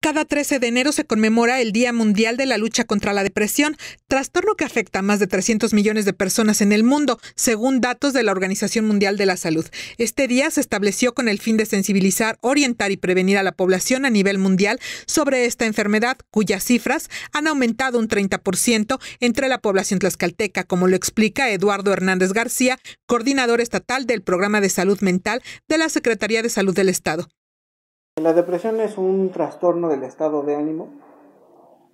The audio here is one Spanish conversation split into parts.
Cada 13 de enero se conmemora el Día Mundial de la Lucha contra la Depresión, trastorno que afecta a más de 300 millones de personas en el mundo, según datos de la Organización Mundial de la Salud. Este día se estableció con el fin de sensibilizar, orientar y prevenir a la población a nivel mundial sobre esta enfermedad, cuyas cifras han aumentado un 30% entre la población tlaxcalteca, como lo explica Eduardo Hernández García, coordinador estatal del Programa de Salud Mental de la Secretaría de Salud del Estado. La depresión es un trastorno del estado de ánimo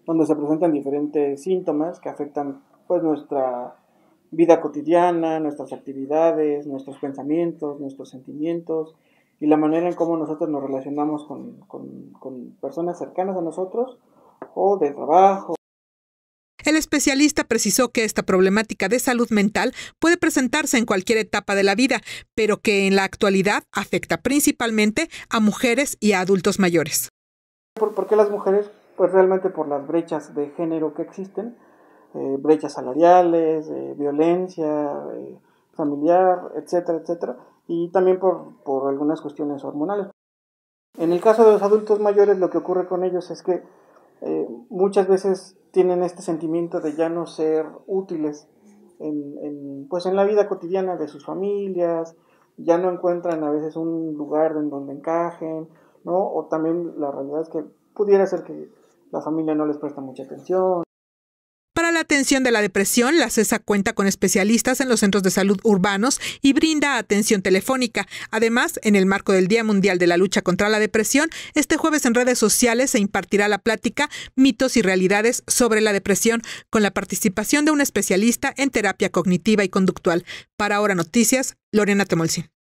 donde se presentan diferentes síntomas que afectan pues nuestra vida cotidiana, nuestras actividades, nuestros pensamientos, nuestros sentimientos y la manera en cómo nosotros nos relacionamos con, con personas cercanas a nosotros o de trabajo. El especialista precisó que esta problemática de salud mental puede presentarse en cualquier etapa de la vida, pero que en la actualidad afecta principalmente a mujeres y a adultos mayores. ¿Por, qué las mujeres? Pues realmente por las brechas de género que existen, eh, brechas salariales, eh, violencia eh, familiar, etcétera, etcétera, y también por, algunas cuestiones hormonales. En el caso de los adultos mayores, lo que ocurre con ellos es que muchas veces tienen este sentimiento de ya no ser útiles en, en, pues en la vida cotidiana de sus familias, ya no encuentran a veces un lugar en donde encajen, ¿no? O también la realidad es que pudiera ser que la familia no les presta mucha atención atención de la depresión, la CESA cuenta con especialistas en los centros de salud urbanos y brinda atención telefónica. Además, en el marco del Día Mundial de la Lucha contra la Depresión, este jueves en redes sociales se impartirá la plática Mitos y Realidades sobre la Depresión, con la participación de un especialista en terapia cognitiva y conductual. Para Ahora Noticias, Lorena Temolcín.